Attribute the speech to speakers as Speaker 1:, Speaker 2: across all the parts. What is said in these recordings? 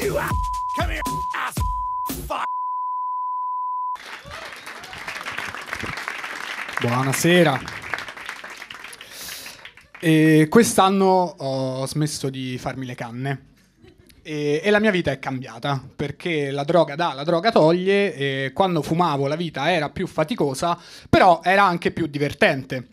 Speaker 1: You ass. Come here, ass. Fuck. Buonasera. E quest'anno ho smesso di farmi le canne. E, e, la mia vita è cambiata perché la droga dà, la droga toglie. E quando fumavo la vita era più faticosa, però era anche più divertente.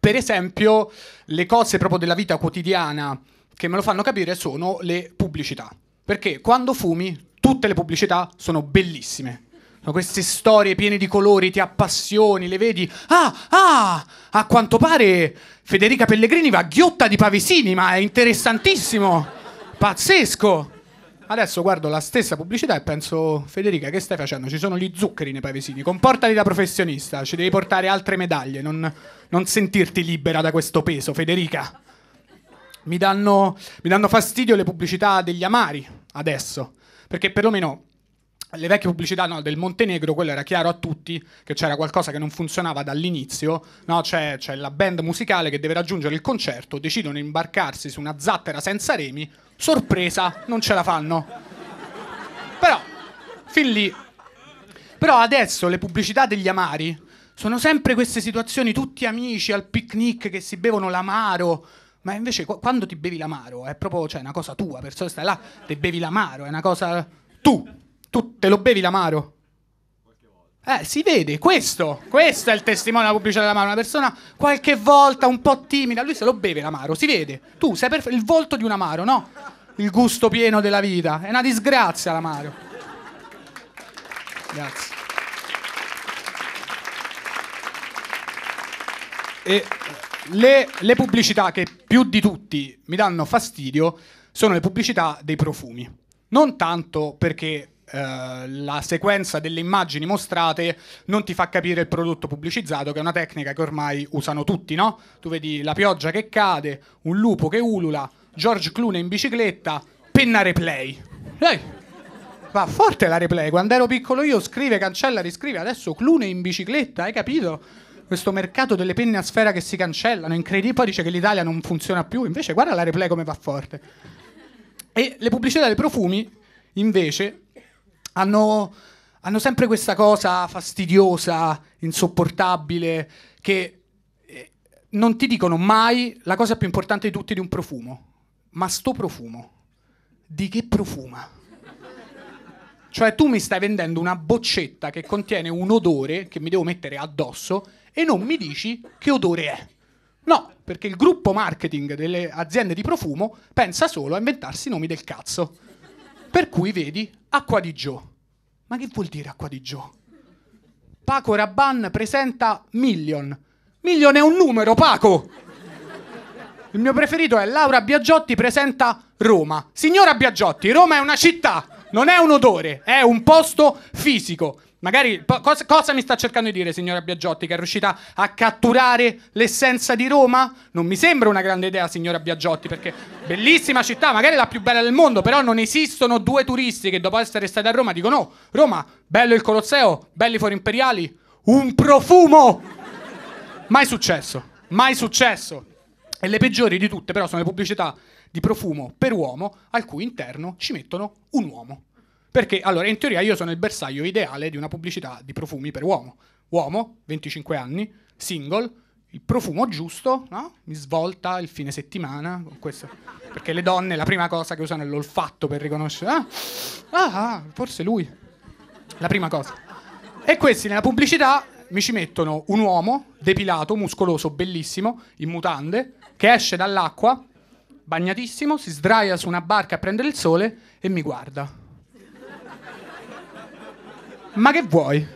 Speaker 1: Per esempio, le cose proprio della vita quotidiana che me lo fanno capire sono le pubblicità. Perché quando fumi, tutte le pubblicità sono bellissime. Sono queste storie piene di colori, ti appassioni, le vedi. Ah, ah, a quanto pare Federica Pellegrini va ghiotta di pavesini, ma è interessantissimo. Pazzesco. Adesso guardo la stessa pubblicità e penso, Federica, che stai facendo? Ci sono gli zuccheri nei pavesini, comportati da professionista, ci devi portare altre medaglie, non, non sentirti libera da questo peso, Federica mi danno, mi danno fastidio le pubblicità degli amari adesso, perché perlomeno le vecchie pubblicità no, del Montenegro, quello era chiaro a tutti che c'era qualcosa che non funzionava dall'inizio, no? c'è, c'è, la band musicale che deve raggiungere il concerto, decidono di imbarcarsi su una zattera senza remi, sorpresa, non ce la fanno. Però, fin lì. Però adesso le pubblicità degli amari sono sempre queste situazioni, tutti amici al picnic che si bevono l'amaro, ma invece quando ti bevi l'amaro è proprio cioè, una cosa tua, perciò stai là, ti bevi l'amaro, è una cosa... Tu, tu te lo bevi l'amaro? Eh, si vede, questo, questo è il testimone della pubblicità dell'amaro, una persona qualche volta un po' timida, lui se lo beve l'amaro, si vede. Tu sei perf- il volto di un amaro, no? Il gusto pieno della vita, è una disgrazia l'amaro. Grazie. E le, le, pubblicità che più di tutti mi danno fastidio sono le pubblicità dei profumi. Non tanto perché eh, la sequenza delle immagini mostrate non ti fa capire il prodotto pubblicizzato, che è una tecnica che ormai usano tutti, no? Tu vedi la pioggia che cade, un lupo che ulula, George Clooney in bicicletta, penna replay. Ehi, va forte la replay. Quando ero piccolo io scrive, cancella, riscrive, adesso Clooney in bicicletta, hai capito? questo mercato delle penne a sfera che si cancellano, incredibile, poi dice che l'Italia non funziona più, invece guarda la replay come va forte. E le pubblicità dei profumi, invece, hanno, hanno sempre questa cosa fastidiosa, insopportabile, che eh, non ti dicono mai la cosa più importante di tutti di un profumo. Ma sto profumo, di che profuma? Cioè tu mi stai vendendo una boccetta che contiene un odore che mi devo mettere addosso e non mi dici che odore è. No, perché il gruppo marketing delle aziende di profumo pensa solo a inventarsi i nomi del cazzo. Per cui vedi Acqua di Gio. Ma che vuol dire Acqua di Gio? Paco Rabanne presenta Million. Million è un numero, Paco! Il mio preferito è Laura Biagiotti presenta Roma. Signora Biagiotti, Roma è una città, non è un odore, è un posto fisico. Magari po- cosa, cosa, mi sta cercando di dire, signora Biagiotti, che è riuscita a catturare l'essenza di Roma? Non mi sembra una grande idea, signora Biagiotti, perché bellissima città, magari la più bella del mondo, però non esistono due turisti che dopo essere stati a Roma dicono: "No, oh, Roma, bello il Colosseo, belli i fori imperiali, un profumo!". Mai successo, mai successo. E le peggiori di tutte però sono le pubblicità di profumo per uomo al cui interno ci mettono un uomo. Perché allora, in teoria, io sono il bersaglio ideale di una pubblicità di profumi per uomo. Uomo, 25 anni, single, il profumo giusto, no? Mi svolta il fine settimana Perché le donne la prima cosa che usano è l'olfatto per riconoscere. Ah, ah, ah forse lui. La prima cosa. E questi nella pubblicità mi ci mettono un uomo depilato, muscoloso, bellissimo, in mutande, che esce dall'acqua, bagnatissimo, si sdraia su una barca a prendere il sole e mi guarda. Ma che vuoi?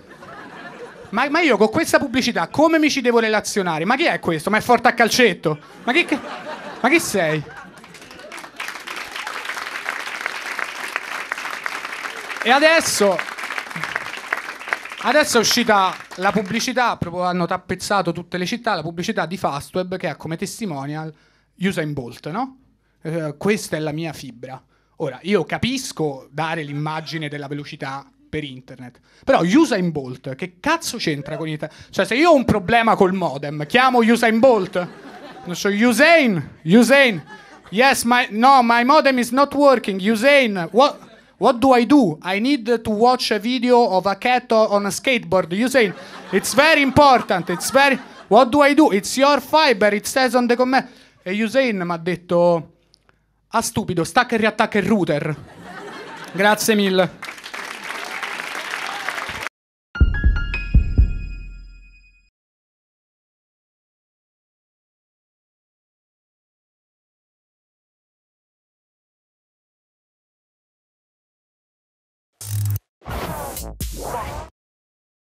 Speaker 1: Ma, ma, io con questa pubblicità come mi ci devo relazionare? Ma chi è questo? Ma è forte a calcetto? Ma chi, ma chi sei? E adesso. Adesso è uscita la pubblicità, proprio hanno tappezzato tutte le città, la pubblicità di Fastweb che ha come testimonial Usain Bolt, no? Eh, questa è la mia fibra. Ora, io capisco dare l'immagine della velocità per internet. Però Usain Bolt, che cazzo c'entra con internet? Cioè, se io ho un problema col modem, chiamo Usain Bolt. Non so, Usain, Usain. Yes, my, no, my modem is not working. Usain, what, what do I do? I need to watch a video of a cat on a skateboard. Usain, it's very important. It's very... What do I do? It's your fiber. It says on the comment. E Usain mi ha detto... Ah, stupido, stacca e riattacca il router. Grazie mille.